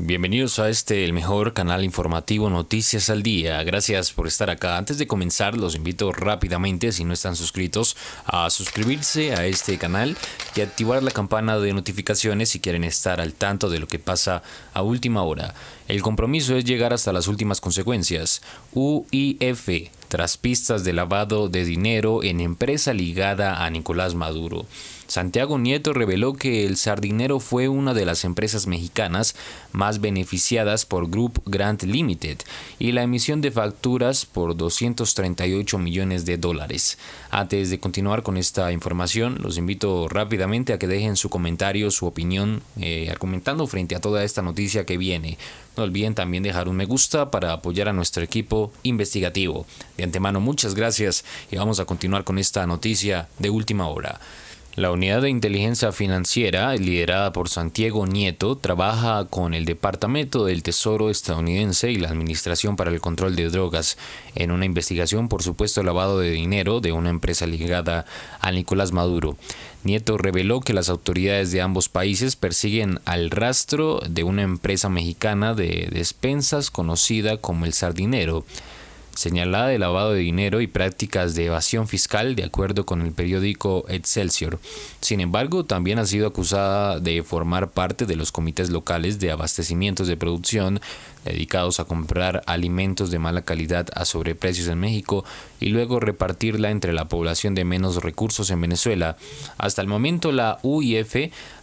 Bienvenidos a este, el mejor canal informativo Noticias al Día. Gracias por estar acá. Antes de comenzar, los invito rápidamente, si no están suscritos, a suscribirse a este canal y activar la campana de notificaciones si quieren estar al tanto de lo que pasa a última hora. El compromiso es llegar hasta las últimas consecuencias. UIF tras pistas de lavado de dinero en empresa ligada a Nicolás Maduro. Santiago Nieto reveló que el Sardinero fue una de las empresas mexicanas más beneficiadas por Group Grant Limited y la emisión de facturas por 238 millones de dólares. Antes de continuar con esta información, los invito rápidamente a que dejen su comentario, su opinión, eh, argumentando frente a toda esta noticia que viene. No olviden también dejar un me gusta para apoyar a nuestro equipo investigativo. De antemano, muchas gracias y vamos a continuar con esta noticia de última hora. La unidad de inteligencia financiera, liderada por Santiago Nieto, trabaja con el Departamento del Tesoro estadounidense y la Administración para el Control de Drogas en una investigación por supuesto lavado de dinero de una empresa ligada a Nicolás Maduro. Nieto reveló que las autoridades de ambos países persiguen al rastro de una empresa mexicana de despensas conocida como el Sardinero señalada de lavado de dinero y prácticas de evasión fiscal, de acuerdo con el periódico Excelsior. Sin embargo, también ha sido acusada de formar parte de los comités locales de abastecimientos de producción dedicados a comprar alimentos de mala calidad a sobreprecios en México y luego repartirla entre la población de menos recursos en Venezuela. Hasta el momento la UIF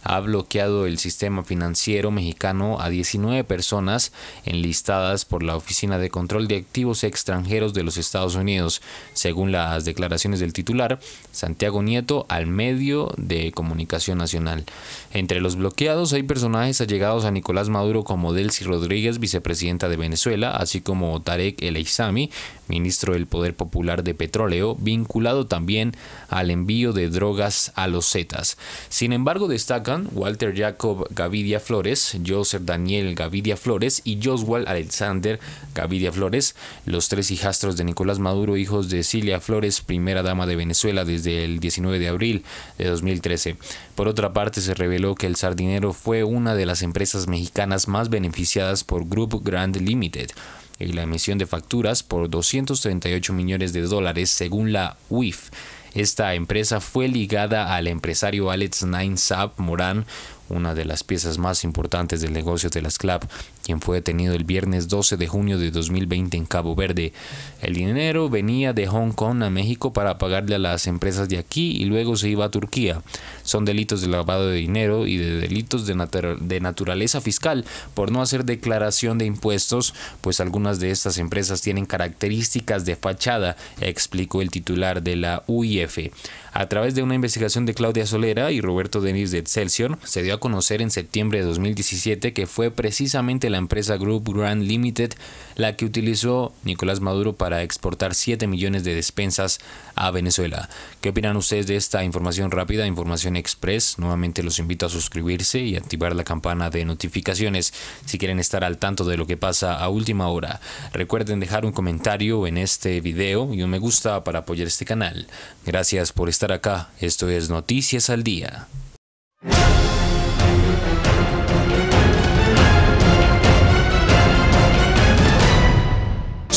ha bloqueado el sistema financiero mexicano a 19 personas enlistadas por la Oficina de Control de Activos Extranjeros de los Estados Unidos, según las declaraciones del titular, Santiago Nieto, al medio de comunicación nacional. Entre los bloqueados hay personajes allegados a Nicolás Maduro como Delcy Rodríguez, vicepresidenta de Venezuela, así como Tarek El ministro del Poder Popular de Petróleo, vinculado también al envío de drogas a los Zetas. Sin embargo, destacan Walter Jacob Gavidia Flores, Joseph Daniel Gavidia Flores y Joswald Alexander Gavidia Flores, los tres hijastros de Nicolás Maduro, hijos de Cilia Flores, primera dama de Venezuela desde el 19 de abril de 2013. Por otra parte, se reveló que el sardinero fue una de las empresas mexicanas más beneficiadas por Group Grand Limited y la emisión de facturas por 238 millones de dólares según la UIF. Esta empresa fue ligada al empresario Alex Nine Morán una de las piezas más importantes del negocio de las CLAP, quien fue detenido el viernes 12 de junio de 2020 en Cabo Verde. El dinero venía de Hong Kong a México para pagarle a las empresas de aquí y luego se iba a Turquía. Son delitos de lavado de dinero y de delitos de, naturaleza fiscal por no hacer declaración de impuestos, pues algunas de estas empresas tienen características de fachada, explicó el titular de la UIF. A través de una investigación de Claudia Solera y Roberto Denis de Excelsior, se dio a conocer en septiembre de 2017 que fue precisamente la empresa Group Grand Limited la que utilizó Nicolás Maduro para exportar 7 millones de despensas a Venezuela. ¿Qué opinan ustedes de esta información rápida, información express? Nuevamente los invito a suscribirse y activar la campana de notificaciones si quieren estar al tanto de lo que pasa a última hora. Recuerden dejar un comentario en este video y un me gusta para apoyar este canal. Gracias por estar acá. Esto es Noticias al Día.